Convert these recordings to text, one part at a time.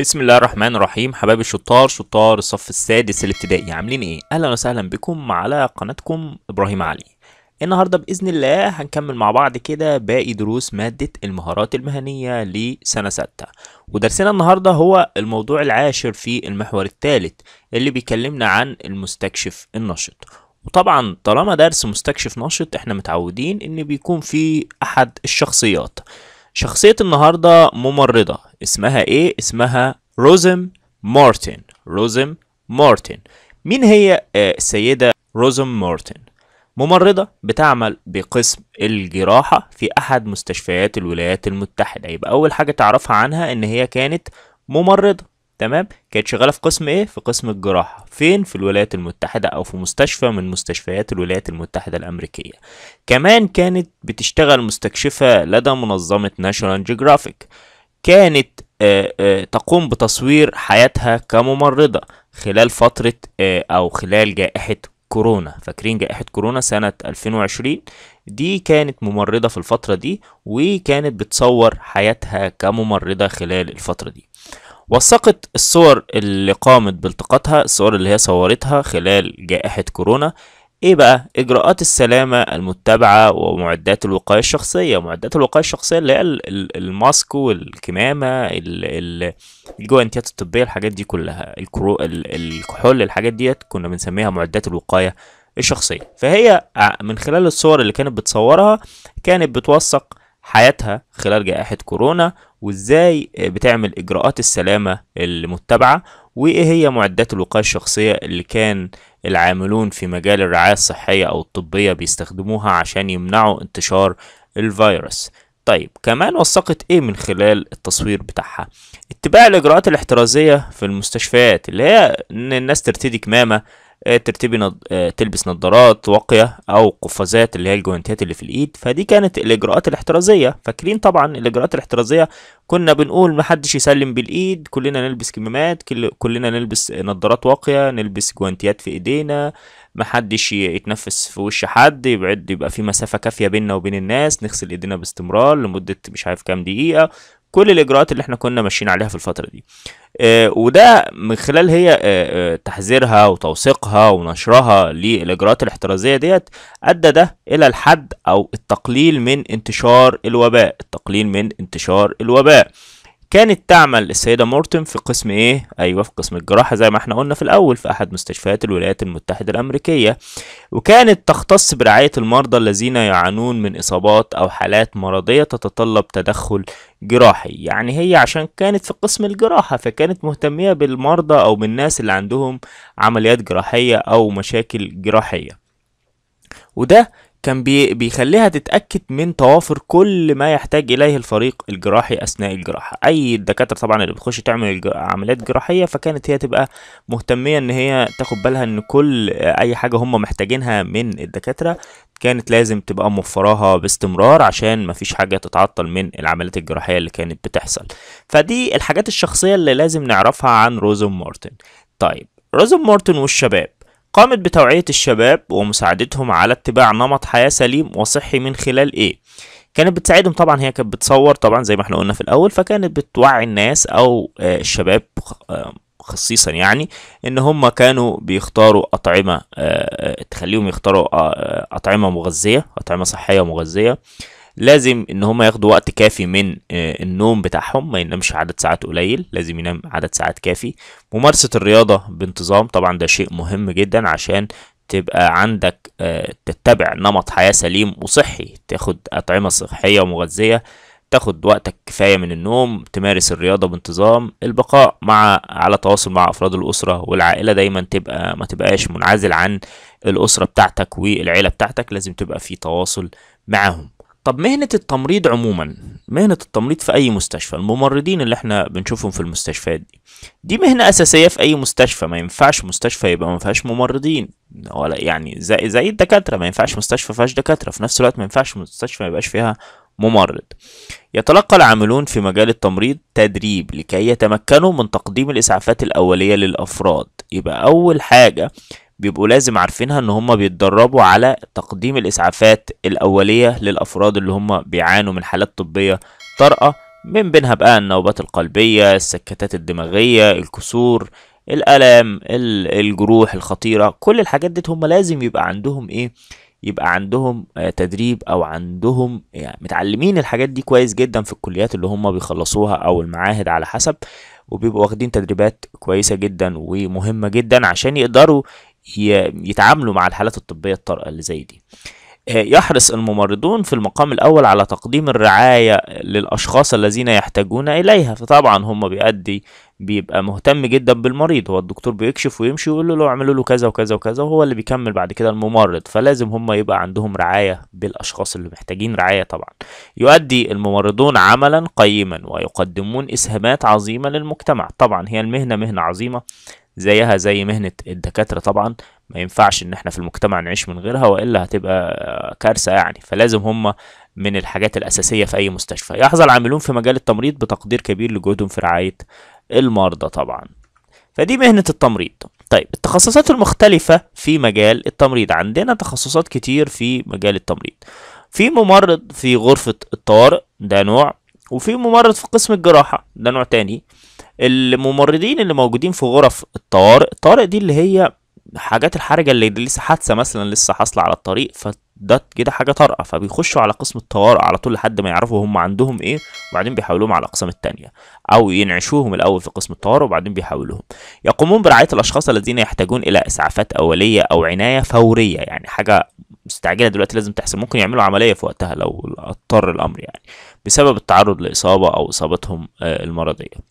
بسم الله الرحمن الرحيم حبايب الشطار شطار الصف السادس الابتدائي عاملين ايه اهلا وسهلا بكم على قناتكم ابراهيم علي النهارده باذن الله هنكمل مع بعض كده باقي دروس ماده المهارات المهنيه لسنه سته ودرسنا النهارده هو الموضوع العاشر في المحور الثالث اللي بيكلمنا عن المستكشف النشط وطبعا طالما درس مستكشف نشط احنا متعودين ان بيكون في احد الشخصيات شخصية النهاردة ممرضة اسمها ايه اسمها روزم مارتن روزم مارتن مين هي آه، السيدة روزم مارتن ممرضة بتعمل بقسم الجراحة في أحد مستشفيات الولايات المتحدة يبقى أول حاجة تعرفها عنها إن هي كانت ممرضة تمام كانت شغالة في قسم إيه؟ في قسم الجراحة فين؟ في الولايات المتحدة أو في مستشفى من مستشفيات الولايات المتحدة الأمريكية كمان كانت بتشتغل مستكشفة لدى منظمة ناشونال جيوغرافيك كانت آه، آه، تقوم بتصوير حياتها كممرضة خلال فترة آه، أو خلال جائحة كورونا فاكرين جائحة كورونا سنة 2020 دي كانت ممرضة في الفترة دي وكانت بتصور حياتها كممرضة خلال الفترة دي وثقت الصور اللي قامت بالتقاطها الصور اللي هي صورتها خلال جائحة كورونا ايه بقى اجراءات السلامه المتبعه ومعدات الوقايه الشخصيه معدات الوقايه الشخصيه اللي هي الماسك والكمامه الجوانتيات الطبيه الحاجات دي كلها الكرو الكحول الحاجات ديت كنا بنسميها معدات الوقايه الشخصيه فهي من خلال الصور اللي كانت بتصورها كانت بتوثق حياتها خلال جائحة كورونا وازاي بتعمل اجراءات السلامة المتبعة وايه هي معدات الوقاية الشخصية اللي كان العاملون في مجال الرعاية الصحية او الطبية بيستخدموها عشان يمنعوا انتشار الفيروس طيب كمان وثقت ايه من خلال التصوير بتاعها اتباع الاجراءات الاحترازية في المستشفيات اللي هي ان الناس ترتدي كمامة آه، ترتبي نض... آه، تلبس نظارات واقية أو قفازات اللي هي الجوانتيات اللي في الإيد فدي كانت الإجراءات الاحترازية فاكرين طبعا الإجراءات الاحترازية كنا بنقول محدش يسلم بالإيد كلنا نلبس كمامات كل... كلنا نلبس نظارات واقية نلبس جوانتيات في إيدينا محدش يتنفس في وش حد يبعد يبقى في مسافة كافية بيننا وبين الناس نغسل إيدينا باستمرار لمدة مش عارف كام دقيقة كل الاجراءات اللي احنا كنا ماشيين عليها في الفتره دي آه وده من خلال هي آه،, آه تحذيرها وتوثيقها ونشرها للاجراءات الاحترازيه ديت ادى ده الى الحد او التقليل من انتشار الوباء التقليل من انتشار الوباء كانت تعمل السيدة مورتن في قسم إيه؟ أيوة في قسم الجراحة زي ما إحنا قلنا في الأول في أحد مستشفيات الولايات المتحدة الأمريكية وكانت تختص برعاية المرضى الذين يعانون من إصابات أو حالات مرضية تتطلب تدخل جراحي يعني هي عشان كانت في قسم الجراحة فكانت مهتمية بالمرضى أو بالناس اللي عندهم عمليات جراحية أو مشاكل جراحية وده كان بي بيخليها تتأكد من توافر كل ما يحتاج إليه الفريق الجراحي أثناء الجراحة أي الدكاترة طبعا اللي بتخش تعمل عمليات جراحية فكانت هي تبقى مهتمية إن هي تاخد بالها إن كل أي حاجة هم محتاجينها من الدكاترة كانت لازم تبقى موفراها باستمرار عشان مفيش حاجة تتعطل من العمليات الجراحية اللي كانت بتحصل فدي الحاجات الشخصية اللي لازم نعرفها عن روزن مارتن طيب روزن مارتن والشباب قامت بتوعية الشباب ومساعدتهم على اتباع نمط حياة سليم وصحي من خلال ايه كانت بتساعدهم طبعا هي كانت بتصور طبعا زي ما احنا قلنا في الاول فكانت بتوعي الناس او آه، الشباب آه، خصيصا يعني ان هم كانوا بيختاروا اطعمه آه، تخليهم يختاروا اطعمه مغذيه اطعمه صحيه ومغذيه لازم ان هم ياخدوا وقت كافي من آه، النوم بتاعهم ما ينامش عدد ساعات قليل لازم ينام عدد ساعات كافي ممارسة الرياضة بانتظام طبعا ده شيء مهم جدا عشان تبقى عندك آه، تتبع نمط حياة سليم وصحي تاخد أطعمة صحية ومغذية تاخد وقتك كفاية من النوم تمارس الرياضة بانتظام البقاء مع على تواصل مع أفراد الأسرة والعائلة دايما تبقى ما تبقاش منعزل عن الأسرة بتاعتك والعيلة بتاعتك لازم تبقى في تواصل معهم طب مهنة التمريض عموما مهنة التمريض في أي مستشفى الممرضين اللي احنا بنشوفهم في المستشفيات دي دي مهنة أساسية في أي مستشفى ما ينفعش مستشفى يبقى ما فيهاش ممرضين ولا يعني زي زي الدكاترة ما ينفعش مستشفى فيهاش دكاترة في نفس الوقت ما ينفعش مستشفى ما يبقاش فيها ممرض يتلقى العاملون في مجال التمريض تدريب لكي يتمكنوا من تقديم الإسعافات الأولية للأفراد يبقى أول حاجة بيبقوا لازم عارفينها ان هم بيتدربوا على تقديم الاسعافات الاوليه للافراد اللي هم بيعانوا من حالات طبيه طارئه من بينها بقى النوبات القلبيه السكتات الدماغيه الكسور الالام الجروح الخطيره كل الحاجات دي هم لازم يبقى عندهم ايه يبقى عندهم آه، تدريب او عندهم يعني متعلمين الحاجات دي كويس جدا في الكليات اللي هم بيخلصوها او المعاهد على حسب وبيبقوا واخدين تدريبات كويسه جدا ومهمه جدا عشان يقدروا يتعاملوا مع الحالات الطبية الطارئة اللي زي دي آه، يحرص الممرضون في المقام الأول على تقديم الرعاية للأشخاص الذين يحتاجون إليها فطبعا هم بيأدي بيبقى مهتم جدا بالمريض هو الدكتور بيكشف ويمشي ويقول له اعملوا له كذا وكذا وكذا وهو اللي بيكمل بعد كده الممرض فلازم هم يبقى عندهم رعاية بالأشخاص اللي محتاجين رعاية طبعا يؤدي الممرضون عملا قيما ويقدمون إسهامات عظيمة للمجتمع طبعا هي المهنة مهنة عظيمة زيها زي مهنة الدكاترة طبعا ما ينفعش ان احنا في المجتمع نعيش من غيرها والا هتبقى كارثة يعني فلازم هم من الحاجات الأساسية في أي مستشفى يحظى العاملون في مجال التمريض بتقدير كبير لجهودهم في رعاية المرضى طبعا فدي مهنة التمريض طيب التخصصات المختلفة في مجال التمريض عندنا تخصصات كتير في مجال التمريض في ممرض في غرفة الطوارئ ده نوع وفي ممرض في قسم الجراحة ده نوع تاني الممرضين اللي موجودين في غرف الطوارئ الطوارئ دي اللي هي حاجات الحرجة اللي لسه حادثة مثلا لسه حاصلة على الطريق فده كده حاجة طارئة فبيخشوا على قسم الطوارئ على طول لحد ما يعرفوا هم عندهم ايه وبعدين بيحولوهم على الأقسام التانية أو ينعشوهم الأول في قسم الطوارئ وبعدين بيحولوهم يقومون برعاية الأشخاص الذين يحتاجون إلى إسعافات أولية أو عناية فورية يعني حاجة مستعجلة دلوقتي لازم تحصل ممكن يعملوا عملية في وقتها لو اضطر الأمر يعني بسبب التعرض لإصابة أو إصابتهم آه، المرضية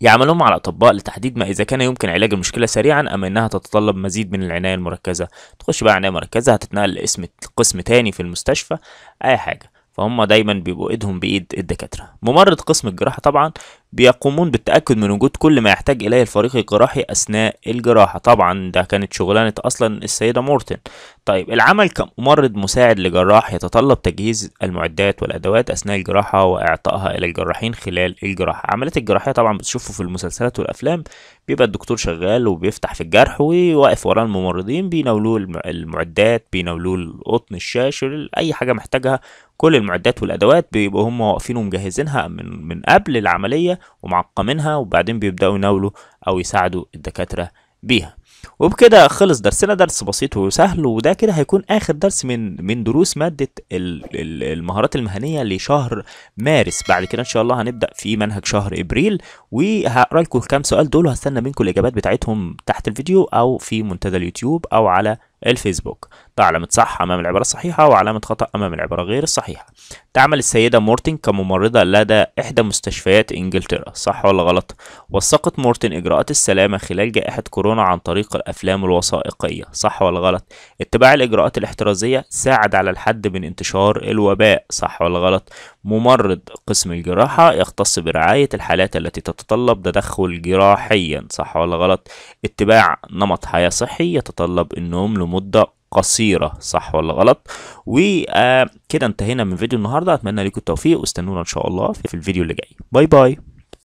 يعملون مع الأطباء لتحديد ما إذا كان يمكن علاج المشكلة سريعا أم أنها تتطلب مزيد من العناية المركزة تخش بقى عناية مركزة هتتنقل لاسم قسم تاني في المستشفى أي حاجة فهم دايما بيبقوا ايدهم بايد الدكاتره ممرض قسم الجراحه طبعا بيقومون بالتأكد من وجود كل ما يحتاج إليه الفريق الجراحي أثناء الجراحة طبعا ده كانت شغلانة أصلا السيدة مورتن طيب العمل كممرض مساعد لجراح يتطلب تجهيز المعدات والأدوات أثناء الجراحة وإعطائها إلى الجراحين خلال الجراحة عمليات الجراحية طبعا بتشوفه في المسلسلات والأفلام بيبقى الدكتور شغال وبيفتح في الجرح وواقف وراه الممرضين بيناولوه المعدات بيناولوه القطن الشاش أي حاجة محتاجها كل المعدات والادوات بيبقوا هم واقفين ومجهزينها من من قبل العمليه ومعقمينها وبعدين بيبدأوا يناولوا أو يساعدوا الدكاترة بيها وبكده خلص درسنا درس بسيط وسهل وده كده هيكون اخر درس من من دروس ماده المهارات المهنيه لشهر مارس بعد كده ان شاء الله هنبدا في منهج شهر ابريل وهقرا لكم الكام سؤال دول وهستنى منكم الاجابات بتاعتهم تحت الفيديو او في منتدى اليوتيوب او على الفيسبوك علامة صح أمام العبارة الصحيحة وعلامة خطأ أمام العبارة غير الصحيحة تعمل السيدة مورتن كممرضة لدى إحدى مستشفيات إنجلترا صح ولا غلط؟ وثقت مورتن إجراءات السلامة خلال جائحة كورونا عن طريق الأفلام الوثائقية صح ولا غلط؟ اتباع الإجراءات الاحترازية ساعد على الحد من انتشار الوباء صح ولا غلط؟ ممرض قسم الجراحة يختص برعاية الحالات التي تتطلب تدخل جراحيا صح ولا غلط؟ اتباع نمط حياة صحي يتطلب النوم لمدة قصيرة صح ولا غلط وكده آه، انتهينا من فيديو النهاردة اتمنى لكم التوفيق واستنونا ان شاء الله في الفيديو اللي جاي باي باي